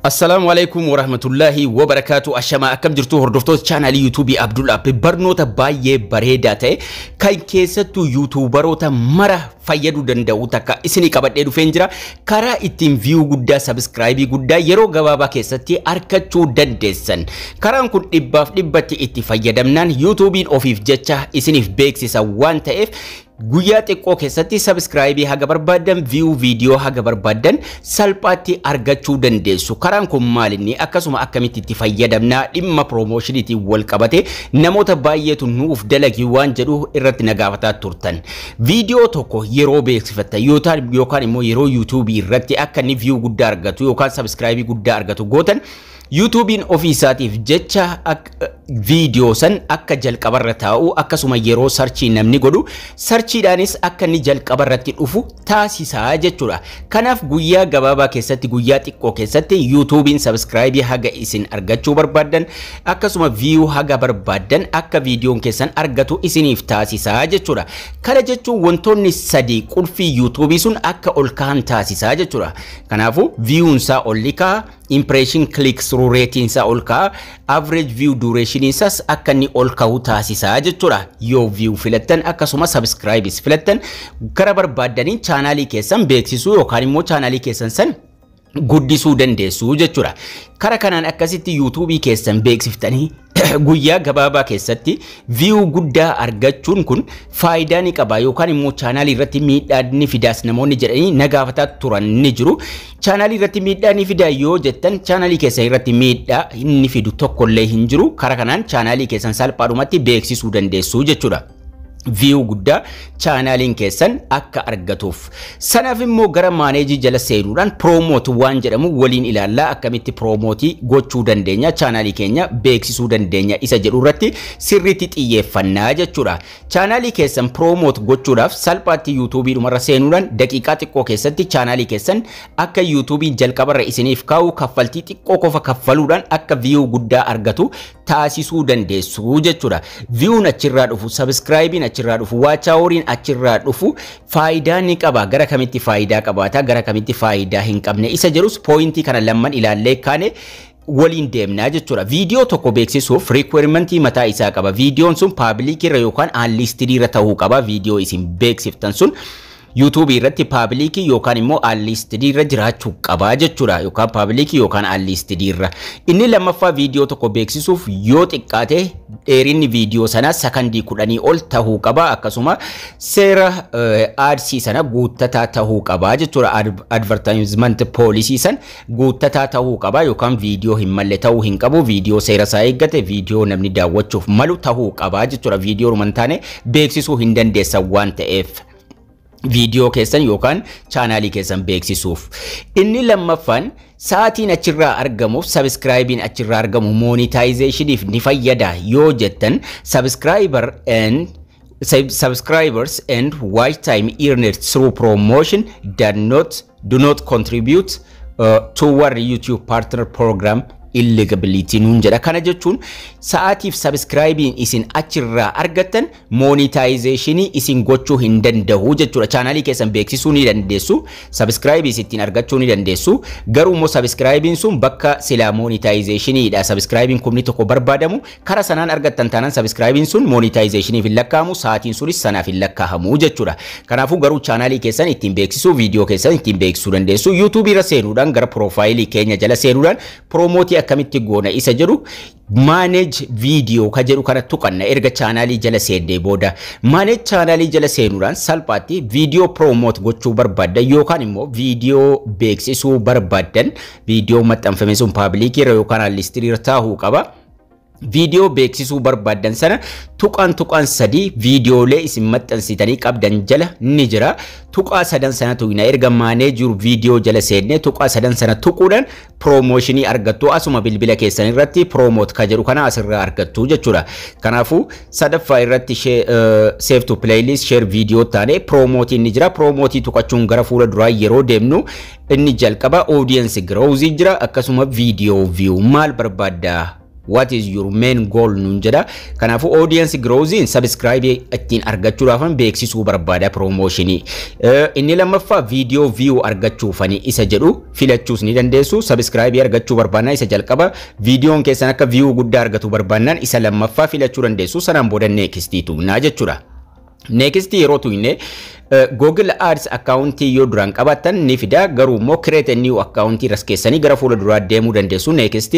Assalaamu alaikum warahmatullahi wabarakaatuu ashamaa akkam jirtu hordoftoota chaanaalii yuutuubii Abdul Abbi barnoota baay'ee bareedaa ta'e kan keessattuu yuutuubaroota mara fayyaduu danda'u takka isinii qabadhee dhufeen jira karaa ittiin viyuu guddaa sabiskiraayibii guddaa yeroo gabaabaa keessatti arkachuu dandeessan karaan kun dhibbaaf dhibbatti itti fayyadamnaan yuutuubiin ofiif jecha isiniif beeksisa waan ta'eef guyyaa xiqqoo keessatti sabskraayibii haga barbaadan, viyuu viidiyoo haga barbaadan salphaatti argachuu dandeessu karaan kun maalinni akkasuma akkamitti itti fayyadamnaa dhimma piroomooshiiniitiin wal namoota baay'eetu nuuf dalagii waan jedhu irratti nagaafataa turtan viidiyoo tokko yeroo beeksifatta yookaan immoo yeroo yuutuubii irratti akka inni guddaa argatu yookaan guddaa argatu gootan yuutuubiin ofii jecha viidiyoo san akka jalqabarra taa'u akkasuma yeroo sarchii namni godhu sarchiidhaanis akka inni jalqabarratti dhufu taasisaa jechuudha. Kanaaf guyyaa gabaabaa keessatti guyyaa xiqqoo keessatti yuutuubiin sabskraayibii haga isin argachuu barbaadan akkasuma viiyuu haga barbaadan akka viidiyoon keessan argatu isiniif taasisaa jechuudha. Kana jechuun wantoonni sadii qulfii yuutuubii sun akka olka'an taasisaa jechuudha. Kanaafuu viiyuun isaa ol liqaa impireeshin turuu ol ka'a. Average view duraationiisaas akka inni ol ka'u taasisaa jechuudha. Yoo view filattan akkasumas subscribes filattan gara barbaadaniin chaanaalii keessan beeksisuu yookaan immoo chaanaalii keessan san guddisuu dandeessu jechuudha. karaa kanaan akkasitti yuutuubii keessan beeksiftanii guyyaa gabaabaa keessatti viiyuu guddaa argachuun kun faayidaa ni qaba yookaan immoo chaanaalii irratti miidhaa ni fidaas namoonni jedhanii nagaafataa turan ni jiru. Chaanaalii irratti miidhaa ni yoo jettan chaanaalii keessan irratti miidhaa inni fidu tokkollee hin jiru. karaa kanaan chaanaalii keessan salphaadhumatti beeksisuu dandeessu jechuudha. viyuu guddaa chaanaaliin keessan akka argatuuf. Sanaaf immoo gara maaneejii jala seenuudhaan piroomoot waan jedhamu waliin ilaallaa akkamitti piroomooti gochuu dandeenya chaanaalii keenya beeksisuu dandeenya isa jedhu irratti sirriitti xiyyeeffannaa jechuudha. Chaanaalii keessan piroomoot gochuudhaaf salphaatti yuutuubii dhumarra seenuudhaan daqiiqaa xiqqoo keessatti chaanaalii keessan akka yuutuubiin jalqabarra isiniif kaa'u kaffaltii xiqqoo qofa kaffaluudhaan akka viyuu guddaa argatu taasisuu dandeessu jechuudha. Viyuun achirraa dhufu sabiskiraayibiin achirraa dhufu waa chaaworiin achirraa dhufu faayidaa ni qaba gara kamitti faayidaa qabaata gara kamitti faayidaa hin qabne isa jedhus pooyintii kana lamman ilaallee kaane waliin deemnaa jechuudha. Viidiyoo tokko beeksisuuf riikweermentii mataa isaa qaba. Viidiyoon sun paablikiirra yookaan irra ta'uu qaba viidiyoo isin beeksiftan sun. yuutuubii irratti paabilikii yookaan immoo aalliistidii irra jiraachuu qabaa jechuudha yookaan paabilikii yookaan aalliistidii Inni lammaffaa viidiyoo tokko beeksisuuf yoo xiqqaate dheerinni viidiyoo sanaa sakandii kudhanii ol tahuu qaba akkasuma seera eh, aadsii sana guuttataa tahuu qaba jechuudha advertisement poolisii san guuttataa tahuu qaba yookaan viidiyoo hin malle tahuu hin qabu viidiyoo seera isaa eeggate viidiyoo namni daawwachuuf malu tahuu qaba jechuudha viidiyoo ruman taane beeksisuu hin dandeessan waan ta'eef. viidiyoo keessan yookaan chaanaalii keessan beeksisuuf. Inni lammaffaan sa'aatiin achirraa argamuuf sabiskiraayibiin achirraa argamu moonitaayizeeshiniif ni fayyada yoo jettan sabiskiraayibar and subscribers and watch time earned through promotion that not do not contribute uh, toward YouTube partner program illegability nuun jedha. Kana jechuun sa'aatiif sabiskiraayibiin isin achirraa argattan moonitaayizeeshinii isin gochuu hin danda'u jechuudha. Chaanaalii keessan beeksisuu ni dandeessu, sabiskiraayibii isittiin argachuu ni dandeessu. Garuu immoo sabiskiraayibiin sun bakka silaa moonitaayizeeshiniidha. Sabiskiraayibiin kumni tokko barbaadamu kara sanaan argattan taanaan sabiskiraayibiin sun moonitaayizeeshiniif hin lakkaa'amu, sa'aatiin sunis sanaaf hin lakkaa'amu jechuudha. Kanaafuu garuu chaanaalii keessan ittiin beeksisuu, viidiyoo keessan ittiin beeksisuu dandeessu. Yuutuubii irra seenuudhaan gara piroofaayilii keenya jala seenuudhaan piroomooti akkamitti goona isa jedhu maaneej viidiyoo ka jedhu kanatti tuqanna erga chaanaalii jala seennee booda maaneej chaanaalii jala seenuudhaan salphaatti viidiyoo piroomoot gochuu barbaaddan yookaan immoo viidiyoo beeksisuu barbaaddan viidiyoo maxxanfame sun paabliikii irra yookaan listirii irra taa'uu qaba. viidiyoo beeksisuu barbaadan sana tuqaan tuqaan sadii viidiyoolee isin maxxansitanii qabdan jala ni jira. Tuqaa sadan sana tuqna erga maanee jiru viidiyoo jala seenne tuqaa sadan sana tuquudhaan piroomooshinii argattu asuma bilbila keessan irratti piroomoot ka jedhu kana asirraa argattu jechuudha. Kanaafuu sadaffaa irratti save to playlist share viidiyoo taane piroomooti ni jira. Piroomooti tuqachuun gara fuula duraa yeroo deemnu inni jalqaba audience growth jira akkasuma viidiyoo view maal barbaaddaa? what is your main goal nun jedha kanaafuu audience growth subscribe ittiin argachuudhaaf beeksisuu barbaada promotionii eh, inni lammaffaa video view argachuufani isa jedhu filachuus ni dandeessu subscribe argachuu barbaannaa isa jalqaba videoon keessan akka view guddaa argatu barbaadan isa lammaffaa filachuu dandeessu sanaan booda neekistiitu naa jechuudha neekisti yeroo tuyne Google Ads akkaawuntii yoo duraan qabaattan ni fida garuu immoo create a new akkaawuntii ras keessanii gara fuula duraa deemuu dandeessu next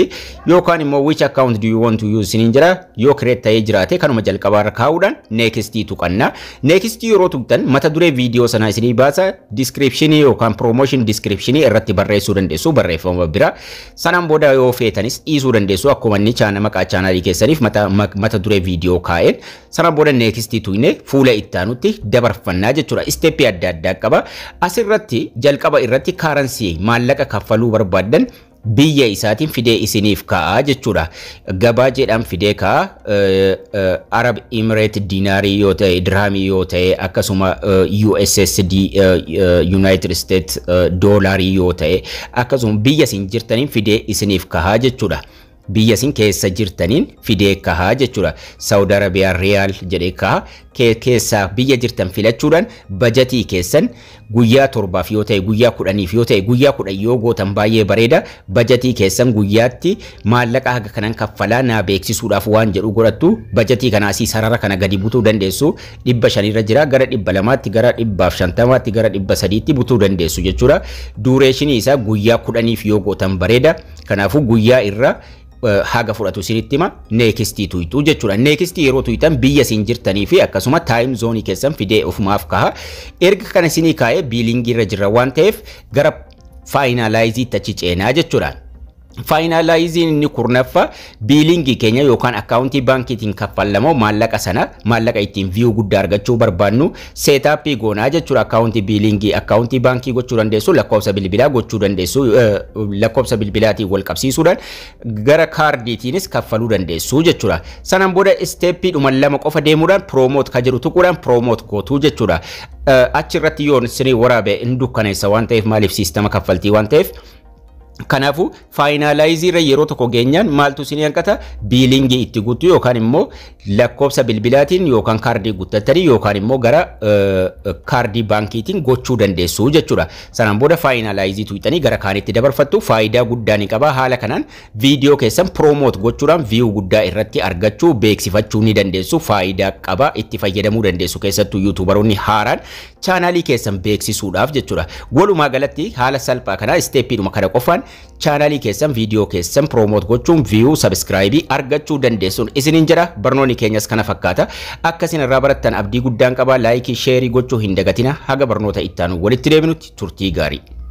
yookaan immoo which account do you want to use siniin jira yoo create ta'ee jiraate kanuma jalqabaa irra kaa'uudhaan next tuqanna next yeroo tuqtan mata duree viidiyoo sana isinii baasa description yookaan promotion description irratti barreessuu dandeessu barreeffama bira sanaan booda yoo feetanis dhiisuu dandeessu akkuma inni chaana maqaa chaanaalii keessaniif mata duree viidiyoo kaa'een sanaan booda next tuqne fuula ittaanutti dabarfannaa jechuudha jechuudha. Isteeppii adda addaa qaba. Asirratti jalqaba irratti karansii maallaqa kaffaluu barbaadan biyya isaatiin fidee isiniif ka'aa jechuudha. Gabaa jedhaan fidee kaa eh, eh, Arab Emirate diinaarii yoo ta'e, dirhaamii yoo ta'e, akkasuma eh, USSD United States doolaarii yoo ta'e, akkasuma biyya isin jirtaniin fidee isiniif ka'aa jechuudha. biyya isin keessa jirtaniin fidee kahaa jechuudha. Saawud Arabiyaan Riyaal jedhee kahaa keessaa biyya jirtan filachuudhaan bajatii keessan guyyaa torbaaf yoo ta'e guyyaa kudhaniif yoo ta'e guyyaa kudhan yoo gootan baay'ee bareeda bajatii keessan guyyaatti maallaqa haga kanaan kaffalaa naa beeksisuudhaaf waan jedhu godhattu bajatii kanaasii sarara kana gadi butuu dandeessu dhibba shanirra jira gara dhibba lamaatti gara dhibbaaf shantamaatti gara dhibba sadiitti butuu dandeessu jechuudha. Duureeshinii isaa guyyaa kudhaniif yoo gootan bareeda Kanaafuu guyyaa irra haga fudhatu isinitti hima neekistii tuytu jechuudha. Neekistii yeroo tuitan biyya isin jirtanii fi akkasuma taayim zoonii keessan fidee ofumaaf kaha. Erga kana isinii kaa'ee biilingii irra jirra waan ta'eef gara faayinaalaayizii achi ceenaa jechuudha. faayinaalaayizii inni kurnaffa biiliingii keenya yookaan akkaawuntii baankiitiin kaffalamoo maallaqa sana maallaqa ittiin viyuu guddaa argachuu barbaannu seetaappii goonaa jechuudha akkaawuntii biiliingii akkaawuntii baankii gochuu dandeessu lakkoofsa bilbilaa gochuu dandeessu lakkoofsa bilbilaatiin wal qabsiisuudhaan gara kaardiitiinis kaffaluu dandeessu jechuudha sanan booda isteeppii dhuman lama qofa deemuudhaan piroomoot ka jiru tuquudhaan piroomoot gootuu jechuudha achirratti yoon sinii waraabe hin dukkaneessa waan ta'eef maaliif siistama kaffaltii waan ta'eef Kanaafuu faayinaalaayizii irra yeroo tokko geenyaan maaltu isin hanqata biilingii itti guutu yookaan immoo lakkoobsa bilbilaatiin yookaan kaardii guuttattanii yookaan immoo gara eh, kaardii baankiitiin gochuu dandeessu jechuudha. Sanaan booda faayinaalaayizii tuuxanii gara kaanitti dabarfattu faayidaa guddaa ni qaba. Haala kanaan viidiyoo keessan piroomoot gochuudhaan viiyuu guddaa irratti argachuu beeksifachuu ni dandeessu. Faayidaa qaba itti fayyadamuu dandeessu keessattuu yuutuubaroonni haaraan chaanaalii keessan beeksisuudhaaf jechuudha. Walumaa galatti haala salphaa kanaa isteeppiidhuma chaanalii keessan viidiyoo keessan piroomoot gochuun viyuu sabskraayibii argachuu dandeessuun isiniin jira barnoonni keenyas kana fakkaata akkasin irraa barattan abdii guddaan qabaa laayikii sheerii gochuu hin dagatina haga barnoota ittaanu walitti deebinutti turtii gaarii